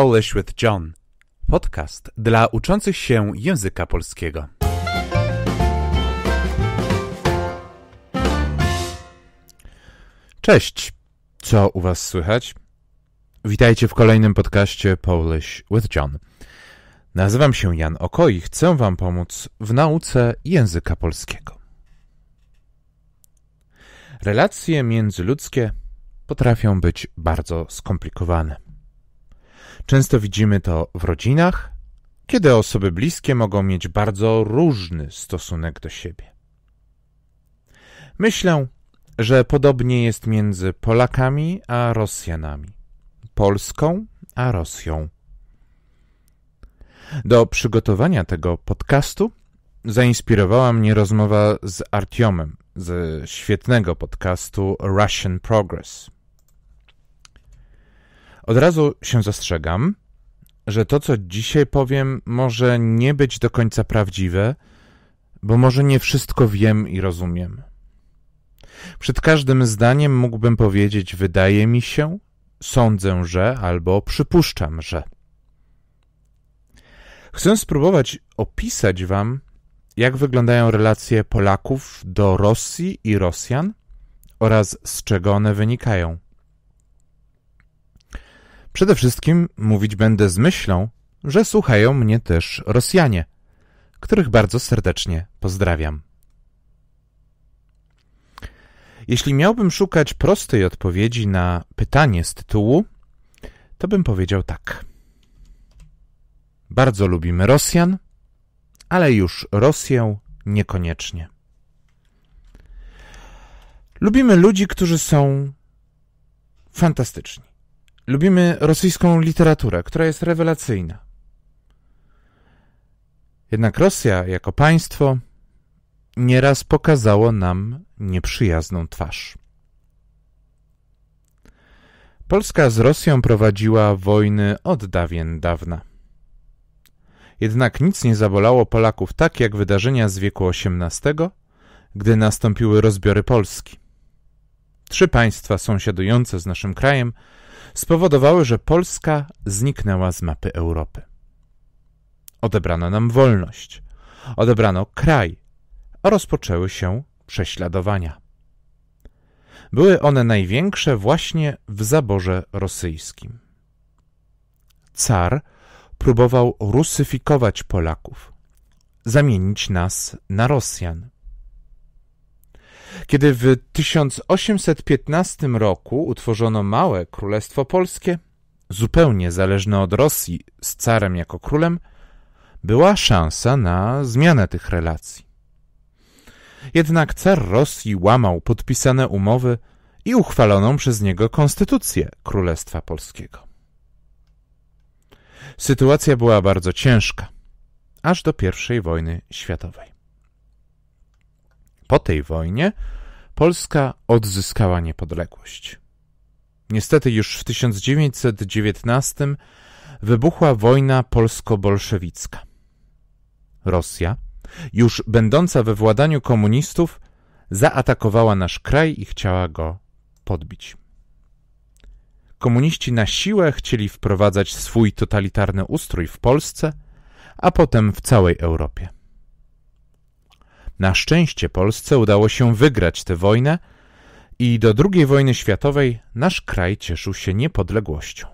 Polish with John. Podcast dla uczących się języka polskiego. Cześć. Co u was słychać? Witajcie w kolejnym podcaście Polish with John. Nazywam się Jan Oko i chcę wam pomóc w nauce języka polskiego. Relacje międzyludzkie potrafią być bardzo skomplikowane. Często widzimy to w rodzinach, kiedy osoby bliskie mogą mieć bardzo różny stosunek do siebie. Myślę, że podobnie jest między Polakami a Rosjanami, Polską a Rosją. Do przygotowania tego podcastu zainspirowała mnie rozmowa z Artiomem ze świetnego podcastu Russian Progress. Od razu się zastrzegam, że to, co dzisiaj powiem, może nie być do końca prawdziwe, bo może nie wszystko wiem i rozumiem. Przed każdym zdaniem mógłbym powiedzieć: Wydaje mi się, sądzę, że albo przypuszczam, że. Chcę spróbować opisać Wam, jak wyglądają relacje Polaków do Rosji i Rosjan oraz z czego one wynikają. Przede wszystkim mówić będę z myślą, że słuchają mnie też Rosjanie, których bardzo serdecznie pozdrawiam. Jeśli miałbym szukać prostej odpowiedzi na pytanie z tytułu, to bym powiedział tak. Bardzo lubimy Rosjan, ale już Rosję niekoniecznie. Lubimy ludzi, którzy są fantastyczni Lubimy rosyjską literaturę, która jest rewelacyjna. Jednak Rosja jako państwo nieraz pokazało nam nieprzyjazną twarz. Polska z Rosją prowadziła wojny od dawien dawna. Jednak nic nie zabolało Polaków tak jak wydarzenia z wieku XVIII, gdy nastąpiły rozbiory Polski. Trzy państwa sąsiadujące z naszym krajem spowodowały, że Polska zniknęła z mapy Europy. Odebrano nam wolność, odebrano kraj, a rozpoczęły się prześladowania. Były one największe właśnie w zaborze rosyjskim. Car próbował rusyfikować Polaków, zamienić nas na Rosjan. Kiedy w 1815 roku utworzono małe Królestwo Polskie, zupełnie zależne od Rosji z carem jako królem, była szansa na zmianę tych relacji. Jednak car Rosji łamał podpisane umowy i uchwaloną przez niego konstytucję Królestwa Polskiego. Sytuacja była bardzo ciężka, aż do I wojny światowej. Po tej wojnie Polska odzyskała niepodległość. Niestety już w 1919 wybuchła wojna polsko-bolszewicka. Rosja, już będąca we władaniu komunistów, zaatakowała nasz kraj i chciała go podbić. Komuniści na siłę chcieli wprowadzać swój totalitarny ustrój w Polsce, a potem w całej Europie. Na szczęście Polsce udało się wygrać tę wojnę i do II wojny światowej nasz kraj cieszył się niepodległością.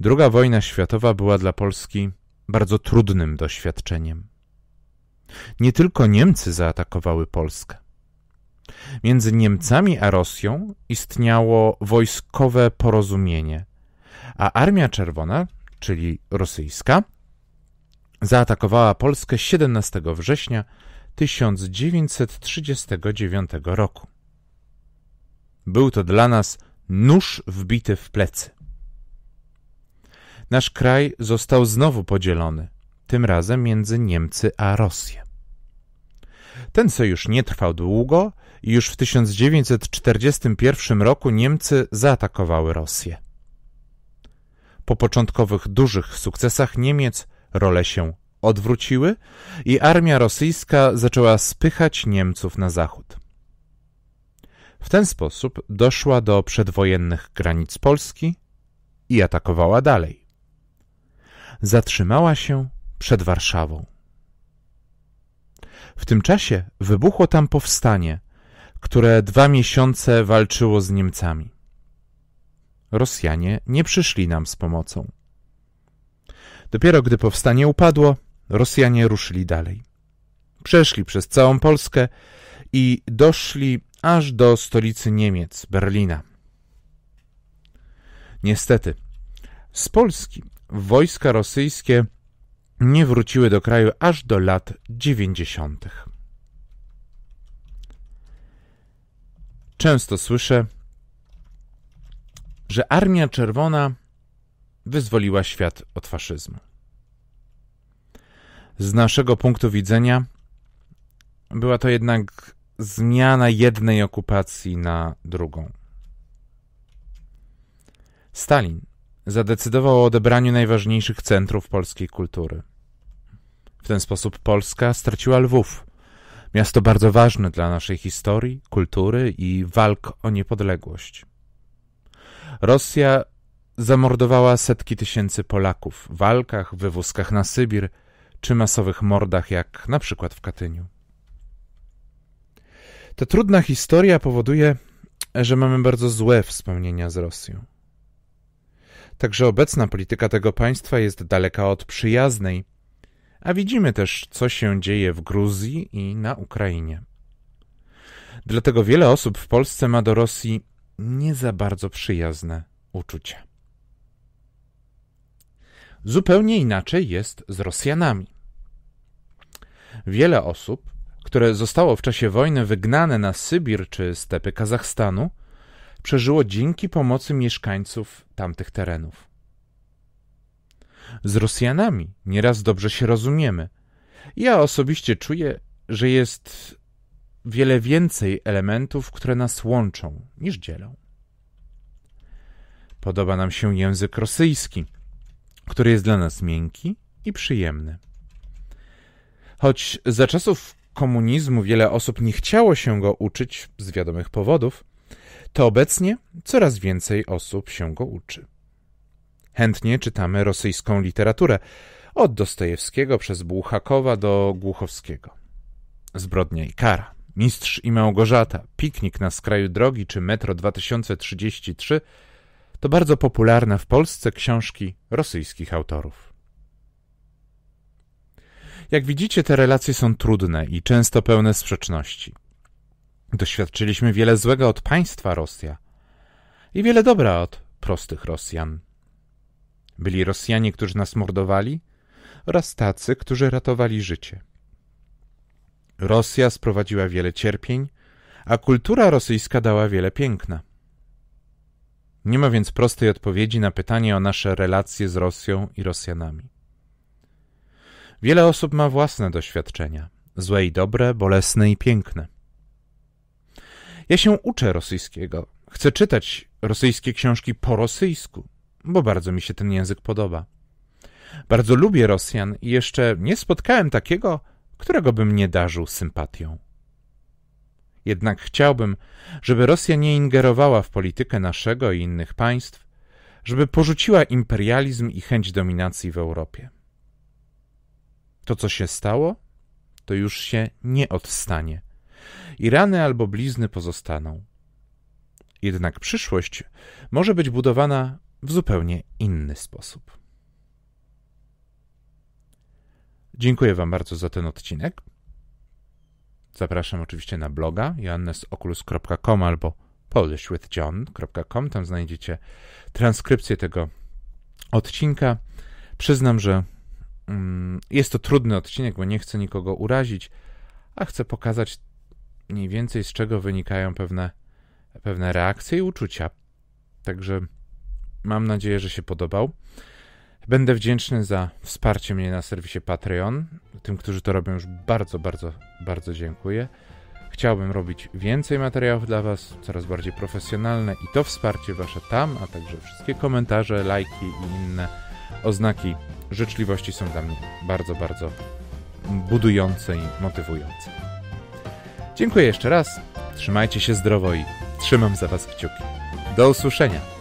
Druga wojna światowa była dla Polski bardzo trudnym doświadczeniem. Nie tylko Niemcy zaatakowały Polskę. Między Niemcami a Rosją istniało wojskowe porozumienie, a Armia Czerwona, czyli rosyjska, zaatakowała Polskę 17 września 1939 roku. Był to dla nas nóż wbity w plecy. Nasz kraj został znowu podzielony, tym razem między Niemcy a Rosję. Ten sojusz nie trwał długo i już w 1941 roku Niemcy zaatakowały Rosję. Po początkowych dużych sukcesach Niemiec Role się odwróciły i armia rosyjska zaczęła spychać Niemców na zachód. W ten sposób doszła do przedwojennych granic Polski i atakowała dalej. Zatrzymała się przed Warszawą. W tym czasie wybuchło tam powstanie, które dwa miesiące walczyło z Niemcami. Rosjanie nie przyszli nam z pomocą. Dopiero gdy powstanie upadło, Rosjanie ruszyli dalej. Przeszli przez całą Polskę i doszli aż do stolicy Niemiec, Berlina. Niestety, z Polski wojska rosyjskie nie wróciły do kraju aż do lat 90. Często słyszę, że Armia Czerwona wyzwoliła świat od faszyzmu. Z naszego punktu widzenia była to jednak zmiana jednej okupacji na drugą. Stalin zadecydował o odebraniu najważniejszych centrów polskiej kultury. W ten sposób Polska straciła Lwów, miasto bardzo ważne dla naszej historii, kultury i walk o niepodległość. Rosja Zamordowała setki tysięcy Polaków w walkach, wywózkach na Sybir czy masowych mordach, jak na przykład w Katyniu. Ta trudna historia powoduje, że mamy bardzo złe wspomnienia z Rosją. Także obecna polityka tego państwa jest daleka od przyjaznej, a widzimy też, co się dzieje w Gruzji i na Ukrainie. Dlatego wiele osób w Polsce ma do Rosji nie za bardzo przyjazne uczucia. Zupełnie inaczej jest z Rosjanami. Wiele osób, które zostało w czasie wojny wygnane na Sybir czy stepy Kazachstanu, przeżyło dzięki pomocy mieszkańców tamtych terenów. Z Rosjanami nieraz dobrze się rozumiemy. Ja osobiście czuję, że jest wiele więcej elementów, które nas łączą niż dzielą. Podoba nam się język rosyjski – który jest dla nas miękki i przyjemny. Choć za czasów komunizmu wiele osób nie chciało się go uczyć z wiadomych powodów, to obecnie coraz więcej osób się go uczy. Chętnie czytamy rosyjską literaturę, od Dostojewskiego przez Błuchakowa do Głuchowskiego. Zbrodnia i kara, Mistrz i Małgorzata, Piknik na skraju drogi czy Metro 2033 to bardzo popularne w Polsce książki rosyjskich autorów. Jak widzicie, te relacje są trudne i często pełne sprzeczności. Doświadczyliśmy wiele złego od państwa Rosja i wiele dobra od prostych Rosjan. Byli Rosjanie, którzy nas mordowali oraz tacy, którzy ratowali życie. Rosja sprowadziła wiele cierpień, a kultura rosyjska dała wiele piękna. Nie ma więc prostej odpowiedzi na pytanie o nasze relacje z Rosją i Rosjanami. Wiele osób ma własne doświadczenia złe i dobre, bolesne i piękne. Ja się uczę rosyjskiego. Chcę czytać rosyjskie książki po rosyjsku, bo bardzo mi się ten język podoba. Bardzo lubię Rosjan i jeszcze nie spotkałem takiego, którego bym nie darzył sympatią. Jednak chciałbym, żeby Rosja nie ingerowała w politykę naszego i innych państw, żeby porzuciła imperializm i chęć dominacji w Europie. To, co się stało, to już się nie odstanie i rany albo blizny pozostaną. Jednak przyszłość może być budowana w zupełnie inny sposób. Dziękuję Wam bardzo za ten odcinek. Zapraszam oczywiście na bloga joannesoculus.com albo polishwithjohn.com. Tam znajdziecie transkrypcję tego odcinka. Przyznam, że mm, jest to trudny odcinek, bo nie chcę nikogo urazić, a chcę pokazać mniej więcej z czego wynikają pewne, pewne reakcje i uczucia. Także mam nadzieję, że się podobał. Będę wdzięczny za wsparcie mnie na serwisie Patreon. Tym, którzy to robią, już bardzo, bardzo, bardzo dziękuję. Chciałbym robić więcej materiałów dla Was, coraz bardziej profesjonalne i to wsparcie Wasze tam, a także wszystkie komentarze, lajki i inne oznaki życzliwości są dla mnie bardzo, bardzo budujące i motywujące. Dziękuję jeszcze raz, trzymajcie się zdrowo i trzymam za Was kciuki. Do usłyszenia!